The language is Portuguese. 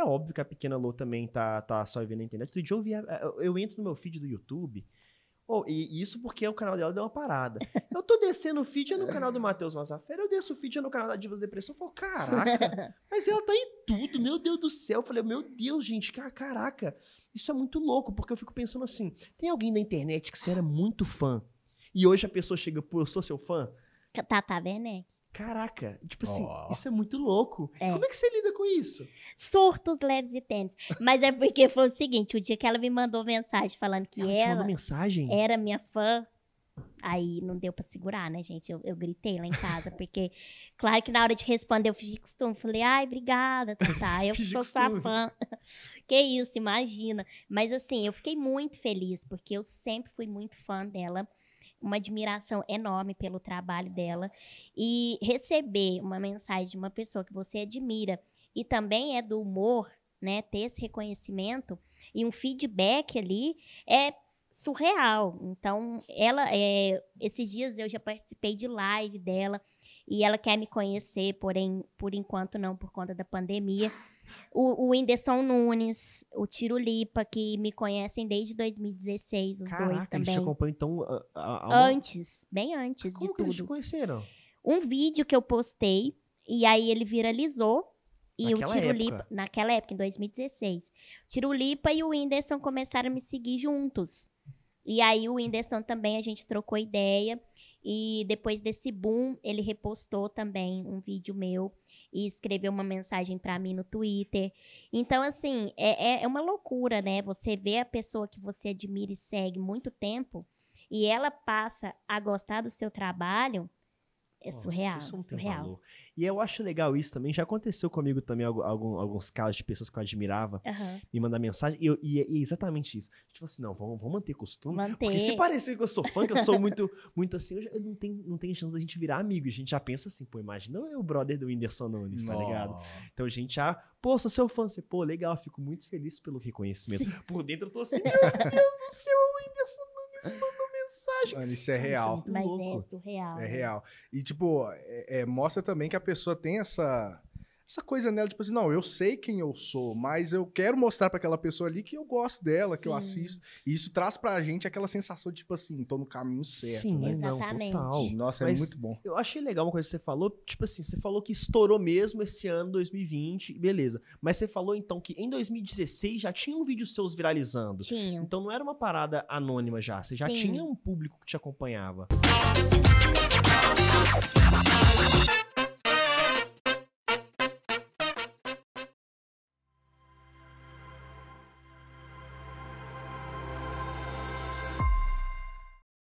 É óbvio que a pequena Lô também tá, tá só vendo na internet. Outro dia eu, eu entro no meu feed do YouTube. Oh, e isso porque o canal dela deu uma parada. Eu tô descendo o feed é no canal do Matheus Mazafera, eu desço o feed é no canal da Divas Depressão. Eu falo, caraca, mas ela tá em tudo, meu Deus do céu. Eu falei, meu Deus, gente, caraca, isso é muito louco, porque eu fico pensando assim: tem alguém na internet que você era muito fã e hoje a pessoa chega, pô, eu sou seu fã? Tata Werneck. Tá, tá Caraca, tipo assim, oh. isso é muito louco. É. Como é que você lida com isso? Surtos leves e tênis. Mas é porque foi o seguinte: o dia que ela me mandou mensagem falando que ela, ela mensagem? era minha fã, aí não deu para segurar, né, gente? Eu, eu, gritei lá em casa, porque, claro que na hora de responder eu fingi costume. Falei, ai, obrigada, Tatá, tá, eu sou sua fã. que isso, imagina. Mas assim, eu fiquei muito feliz, porque eu sempre fui muito fã dela uma admiração enorme pelo trabalho dela. E receber uma mensagem de uma pessoa que você admira e também é do humor, né? Ter esse reconhecimento e um feedback ali é surreal. Então, ela, é, esses dias eu já participei de live dela e ela quer me conhecer, porém, por enquanto não, por conta da pandemia. O, o Whindersson Nunes, o Tiro Lipa, que me conhecem desde 2016, os Caraca, dois também. eles te acompanham, então... A, a, a... Antes, bem antes Como de tudo. Como eles te conheceram? Um vídeo que eu postei, e aí ele viralizou, e naquela o Tiro Lipa, naquela época, em 2016. O Tiro Lipa e o Whindersson começaram a me seguir juntos. E aí o Whindersson também, a gente trocou ideia. E depois desse boom, ele repostou também um vídeo meu e escreveu uma mensagem para mim no Twitter. Então, assim, é, é, é uma loucura, né? Você vê a pessoa que você admira e segue muito tempo e ela passa a gostar do seu trabalho é Nossa, surreal, isso é surreal. Valor. E eu acho legal isso também. Já aconteceu comigo também algum, alguns casos de pessoas que eu admirava uhum. me mandar mensagem e, eu, e, é, e, é exatamente isso. Tipo assim, não, vamos, vamos manter costume. Manter. Porque se parecer que eu sou fã, que eu sou muito, muito assim, eu, já, eu não, tenho, não tem chance da gente virar amigo. A gente já pensa assim, pô, imagina eu é o brother do Whindersson Nunes, tá ligado? Então a gente já, pô, sou seu fã. Você, pô, legal, fico muito feliz pelo reconhecimento. Sim. Por dentro eu tô assim, meu Deus do céu, o Whindersson Nunes mandou mensagem. Mano, isso é real. Isso é Mas é louco. é surreal. É né? real. E, tipo, é, é, mostra também que a pessoa tem essa essa coisa nela, tipo assim, não, eu sei quem eu sou, mas eu quero mostrar para aquela pessoa ali que eu gosto dela, Sim. que eu assisto. E isso traz pra gente aquela sensação, de, tipo assim, tô no caminho certo. Sim, né? não, total. Nossa, é mas é muito bom. Eu achei legal uma coisa que você falou, tipo assim, você falou que estourou mesmo esse ano, 2020, beleza. Mas você falou, então, que em 2016 já tinha um vídeo seus viralizando. Tinha. Então não era uma parada anônima já, você já Sim. tinha um público que te acompanhava. Música